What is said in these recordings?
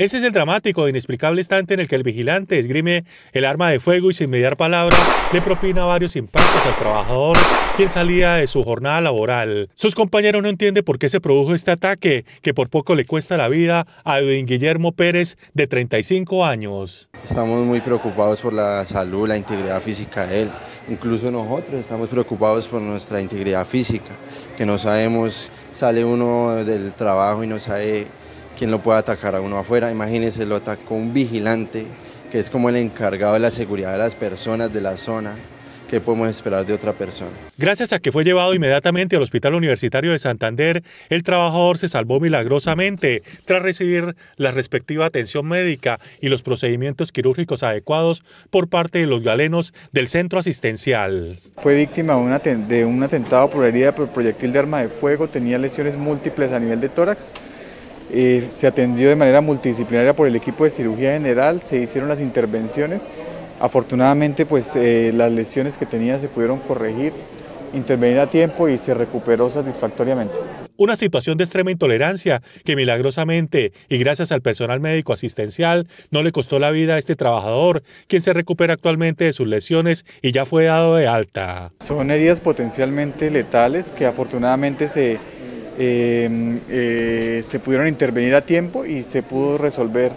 Ese es el dramático e inexplicable instante en el que el vigilante esgrime el arma de fuego y sin mediar palabra le propina varios impactos al trabajador quien salía de su jornada laboral. Sus compañeros no entienden por qué se produjo este ataque que por poco le cuesta la vida a Edwin Guillermo Pérez de 35 años. Estamos muy preocupados por la salud, la integridad física de él. Incluso nosotros estamos preocupados por nuestra integridad física, que no sabemos, sale uno del trabajo y no sabe ¿quién lo puede atacar a uno afuera? imagínese lo atacó un vigilante, que es como el encargado de la seguridad de las personas de la zona. ¿Qué podemos esperar de otra persona? Gracias a que fue llevado inmediatamente al Hospital Universitario de Santander, el trabajador se salvó milagrosamente tras recibir la respectiva atención médica y los procedimientos quirúrgicos adecuados por parte de los galenos del centro asistencial. Fue víctima de, de un atentado por herida por proyectil de arma de fuego, tenía lesiones múltiples a nivel de tórax, eh, se atendió de manera multidisciplinaria por el equipo de cirugía general, se hicieron las intervenciones. Afortunadamente, pues eh, las lesiones que tenía se pudieron corregir, intervenir a tiempo y se recuperó satisfactoriamente. Una situación de extrema intolerancia que milagrosamente y gracias al personal médico asistencial no le costó la vida a este trabajador, quien se recupera actualmente de sus lesiones y ya fue dado de alta. Son heridas potencialmente letales que afortunadamente se Em, eh, se pudieron intervenir a tiempo y se pudo resolver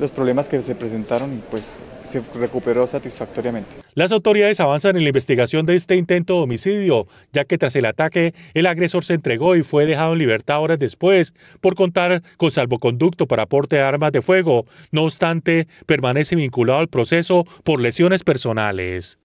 los problemas que se presentaron y pues se recuperó satisfactoriamente. Las autoridades avanzan en la investigación de este intento de homicidio, ya que tras el ataque el agresor se entregó y fue dejado en libertad horas después por contar con salvoconducto para aporte de armas de fuego. No obstante, permanece vinculado al proceso por lesiones personales.